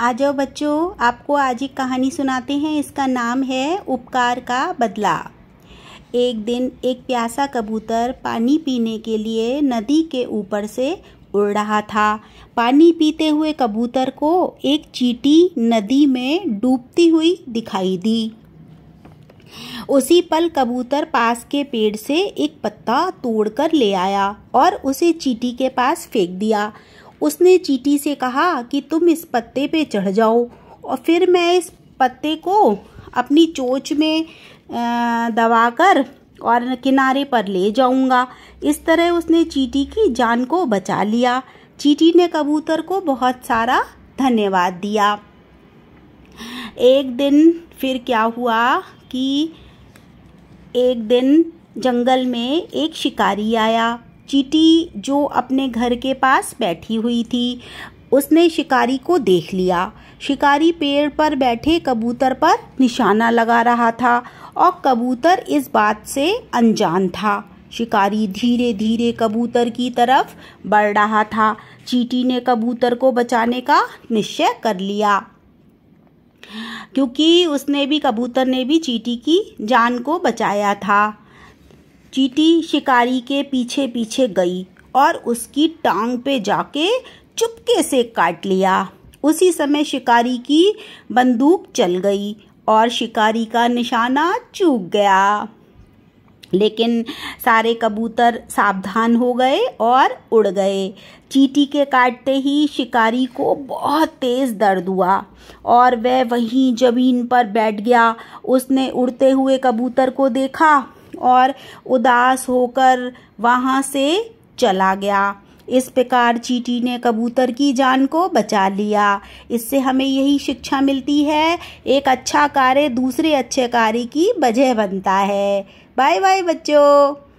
आ जाओ बच्चों आपको आज एक कहानी सुनाते हैं इसका नाम है उपकार का बदला एक दिन एक प्यासा कबूतर पानी पीने के लिए नदी के ऊपर से उड़ रहा था पानी पीते हुए कबूतर को एक चीटी नदी में डूबती हुई दिखाई दी उसी पल कबूतर पास के पेड़ से एक पत्ता तोड़कर ले आया और उसे चीटी के पास फेंक दिया उसने चीटी से कहा कि तुम इस पत्ते पे चढ़ जाओ और फिर मैं इस पत्ते को अपनी चोच में दबाकर और किनारे पर ले जाऊंगा इस तरह उसने चीटी की जान को बचा लिया चीटी ने कबूतर को बहुत सारा धन्यवाद दिया एक दिन फिर क्या हुआ कि एक दिन जंगल में एक शिकारी आया चीटी जो अपने घर के पास बैठी हुई थी उसने शिकारी को देख लिया शिकारी पेड़ पर बैठे कबूतर पर निशाना लगा रहा था और कबूतर इस बात से अनजान था शिकारी धीरे धीरे कबूतर की तरफ बढ़ रहा था चीटी ने कबूतर को बचाने का निश्चय कर लिया क्योंकि उसने भी कबूतर ने भी चीटी की जान को बचाया था चीटी शिकारी के पीछे पीछे गई और उसकी टांग पे जाके चुपके से काट लिया उसी समय शिकारी की बंदूक चल गई और शिकारी का निशाना चूक गया लेकिन सारे कबूतर सावधान हो गए और उड़ गए चीटी के काटते ही शिकारी को बहुत तेज़ दर्द हुआ और वह वहीं ज़मीन पर बैठ गया उसने उड़ते हुए कबूतर को देखा और उदास होकर वहाँ से चला गया इस प्रकार चीटी ने कबूतर की जान को बचा लिया इससे हमें यही शिक्षा मिलती है एक अच्छा कार्य दूसरे अच्छे कार्य की वजह बनता है बाय बाय बच्चों